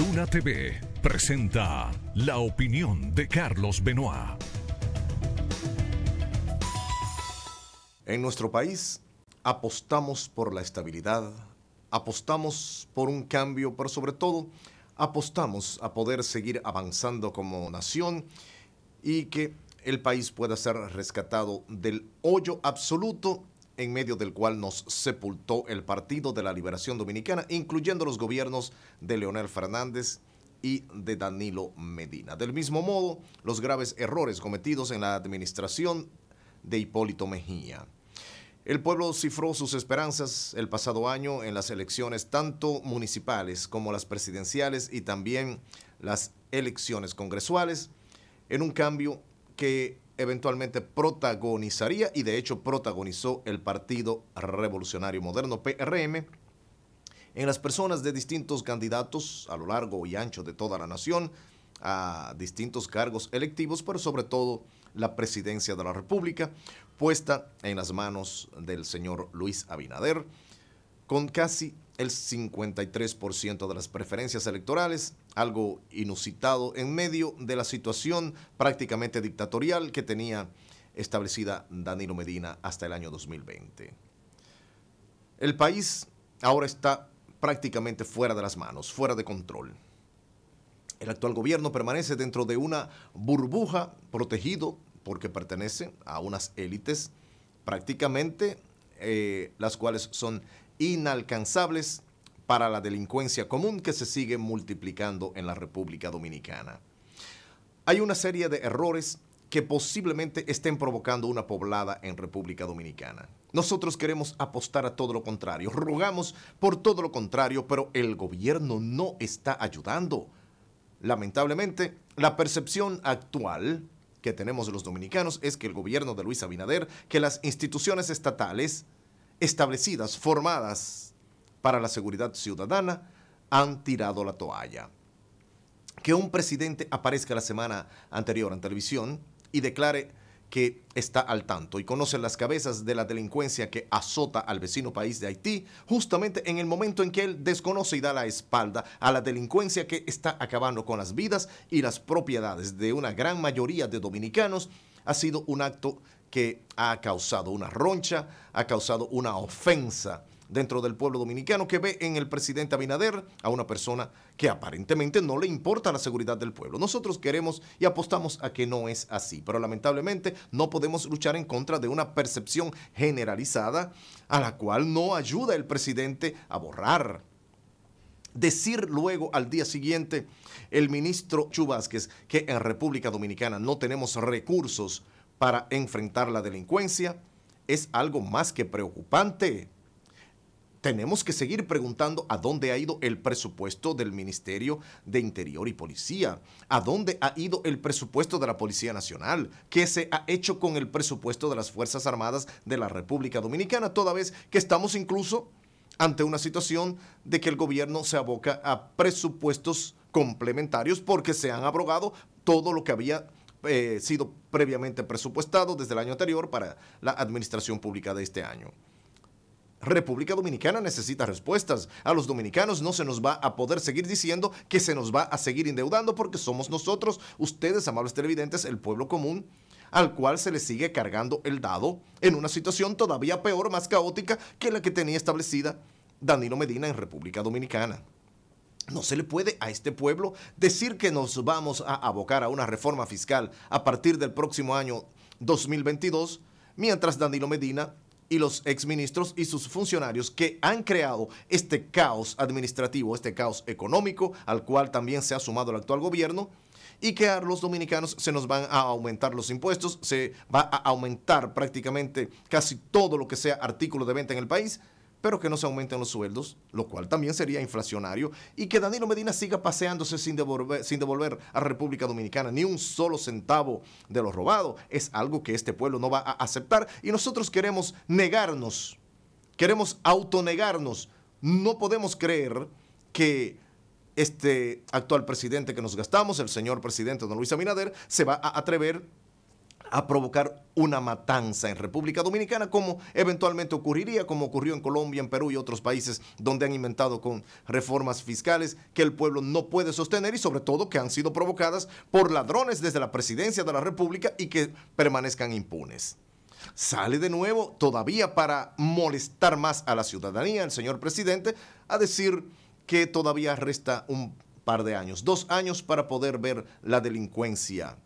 Luna TV presenta la opinión de Carlos Benoit. En nuestro país apostamos por la estabilidad, apostamos por un cambio, pero sobre todo apostamos a poder seguir avanzando como nación y que el país pueda ser rescatado del hoyo absoluto en medio del cual nos sepultó el Partido de la Liberación Dominicana, incluyendo los gobiernos de Leonel Fernández y de Danilo Medina. Del mismo modo, los graves errores cometidos en la administración de Hipólito Mejía. El pueblo cifró sus esperanzas el pasado año en las elecciones tanto municipales como las presidenciales y también las elecciones congresuales en un cambio que eventualmente protagonizaría y de hecho protagonizó el Partido Revolucionario Moderno, PRM, en las personas de distintos candidatos a lo largo y ancho de toda la nación, a distintos cargos electivos, pero sobre todo la presidencia de la República, puesta en las manos del señor Luis Abinader, con casi el 53% de las preferencias electorales algo inusitado en medio de la situación prácticamente dictatorial que tenía establecida Danilo Medina hasta el año 2020. El país ahora está prácticamente fuera de las manos, fuera de control. El actual gobierno permanece dentro de una burbuja protegido porque pertenece a unas élites prácticamente eh, las cuales son inalcanzables para la delincuencia común que se sigue multiplicando en la República Dominicana. Hay una serie de errores que posiblemente estén provocando una poblada en República Dominicana. Nosotros queremos apostar a todo lo contrario, rogamos por todo lo contrario, pero el gobierno no está ayudando. Lamentablemente, la percepción actual que tenemos los dominicanos es que el gobierno de Luis Abinader, que las instituciones estatales establecidas, formadas para la seguridad ciudadana han tirado la toalla. Que un presidente aparezca la semana anterior en televisión y declare que está al tanto y conoce las cabezas de la delincuencia que azota al vecino país de Haití, justamente en el momento en que él desconoce y da la espalda a la delincuencia que está acabando con las vidas y las propiedades de una gran mayoría de dominicanos, ha sido un acto que ha causado una roncha, ha causado una ofensa dentro del pueblo dominicano que ve en el presidente Abinader a una persona que aparentemente no le importa la seguridad del pueblo. Nosotros queremos y apostamos a que no es así, pero lamentablemente no podemos luchar en contra de una percepción generalizada a la cual no ayuda el presidente a borrar decir luego al día siguiente el ministro Chubásquez que en República Dominicana no tenemos recursos para enfrentar la delincuencia es algo más que preocupante tenemos que seguir preguntando a dónde ha ido el presupuesto del Ministerio de Interior y Policía, a dónde ha ido el presupuesto de la Policía Nacional, qué se ha hecho con el presupuesto de las Fuerzas Armadas de la República Dominicana, toda vez que estamos incluso ante una situación de que el gobierno se aboca a presupuestos complementarios porque se han abrogado todo lo que había eh, sido previamente presupuestado desde el año anterior para la administración pública de este año. República Dominicana necesita respuestas. A los dominicanos no se nos va a poder seguir diciendo que se nos va a seguir endeudando porque somos nosotros, ustedes, amables televidentes, el pueblo común al cual se le sigue cargando el dado en una situación todavía peor, más caótica que la que tenía establecida Danilo Medina en República Dominicana. No se le puede a este pueblo decir que nos vamos a abocar a una reforma fiscal a partir del próximo año 2022, mientras Danilo Medina y los exministros y sus funcionarios que han creado este caos administrativo, este caos económico, al cual también se ha sumado el actual gobierno, y que a los dominicanos se nos van a aumentar los impuestos, se va a aumentar prácticamente casi todo lo que sea artículo de venta en el país, pero que no se aumenten los sueldos, lo cual también sería inflacionario, y que Danilo Medina siga paseándose sin devolver, sin devolver a República Dominicana ni un solo centavo de lo robado. Es algo que este pueblo no va a aceptar y nosotros queremos negarnos, queremos autonegarnos. No podemos creer que este actual presidente que nos gastamos, el señor presidente don Luis Abinader, se va a atrever a provocar una matanza en República Dominicana, como eventualmente ocurriría, como ocurrió en Colombia, en Perú y otros países donde han inventado con reformas fiscales que el pueblo no puede sostener y sobre todo que han sido provocadas por ladrones desde la presidencia de la República y que permanezcan impunes. Sale de nuevo, todavía para molestar más a la ciudadanía, el señor presidente, a decir que todavía resta un par de años, dos años para poder ver la delincuencia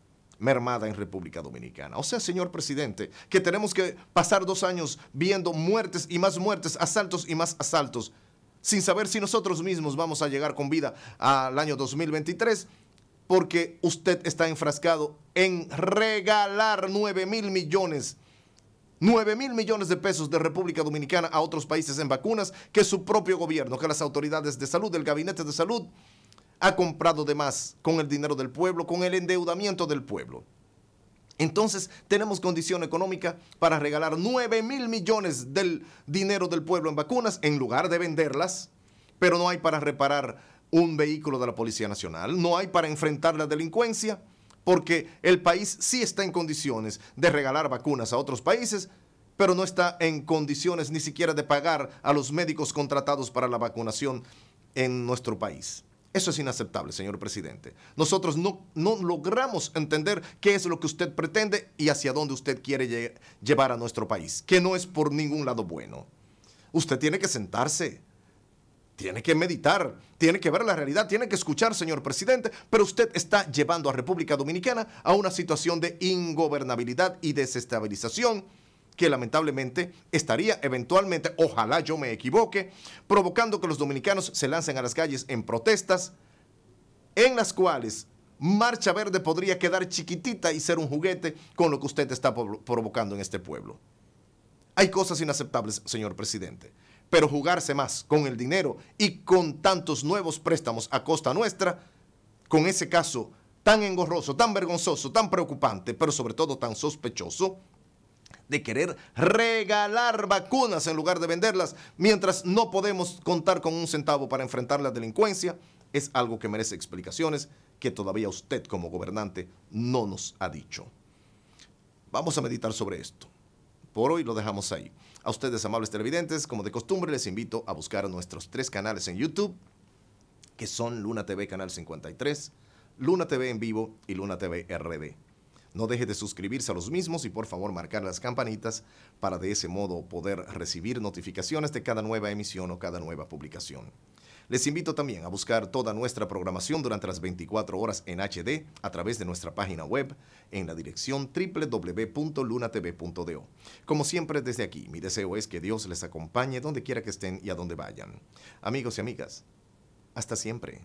mermada en República Dominicana. O sea, señor presidente, que tenemos que pasar dos años viendo muertes y más muertes, asaltos y más asaltos, sin saber si nosotros mismos vamos a llegar con vida al año 2023, porque usted está enfrascado en regalar 9 mil millones 9 mil millones de pesos de República Dominicana a otros países en vacunas que su propio gobierno, que las autoridades de salud, del gabinete de salud, ha comprado de más con el dinero del pueblo, con el endeudamiento del pueblo. Entonces tenemos condición económica para regalar 9 mil millones del dinero del pueblo en vacunas en lugar de venderlas, pero no hay para reparar un vehículo de la Policía Nacional, no hay para enfrentar la delincuencia, porque el país sí está en condiciones de regalar vacunas a otros países, pero no está en condiciones ni siquiera de pagar a los médicos contratados para la vacunación en nuestro país. Eso es inaceptable, señor presidente. Nosotros no, logramos entender qué es lo que usted pretende y hacia dónde usted quiere llevar a nuestro país, que no es por ningún lado bueno. Usted tiene que sentarse, tiene que meditar, tiene que ver la realidad, tiene que escuchar, señor presidente, pero usted está llevando a República Dominicana a una situación de ingobernabilidad y desestabilización que lamentablemente estaría eventualmente, ojalá yo me equivoque, provocando que los dominicanos se lancen a las calles en protestas en las cuales Marcha Verde podría quedar chiquitita y ser un juguete con lo que usted está provocando en este pueblo. Hay cosas inaceptables, señor presidente, pero jugarse más con el dinero y con tantos nuevos préstamos a costa nuestra, con ese caso tan engorroso, tan vergonzoso, tan preocupante, pero sobre todo tan sospechoso, de querer regalar vacunas en lugar de venderlas, mientras no podemos contar con un centavo para enfrentar la delincuencia, es algo que merece explicaciones que todavía usted como gobernante no nos ha dicho. Vamos a meditar sobre esto. Por hoy lo dejamos ahí. A ustedes, amables televidentes, como de costumbre, les invito a buscar nuestros tres canales en YouTube, que son Luna TV Canal 53, Luna TV en vivo y Luna TV RD. No deje de suscribirse a los mismos y por favor marcar las campanitas para de ese modo poder recibir notificaciones de cada nueva emisión o cada nueva publicación. Les invito también a buscar toda nuestra programación durante las 24 horas en HD a través de nuestra página web en la dirección www.lunatv.do. Como siempre desde aquí, mi deseo es que Dios les acompañe donde quiera que estén y a donde vayan. Amigos y amigas, hasta siempre.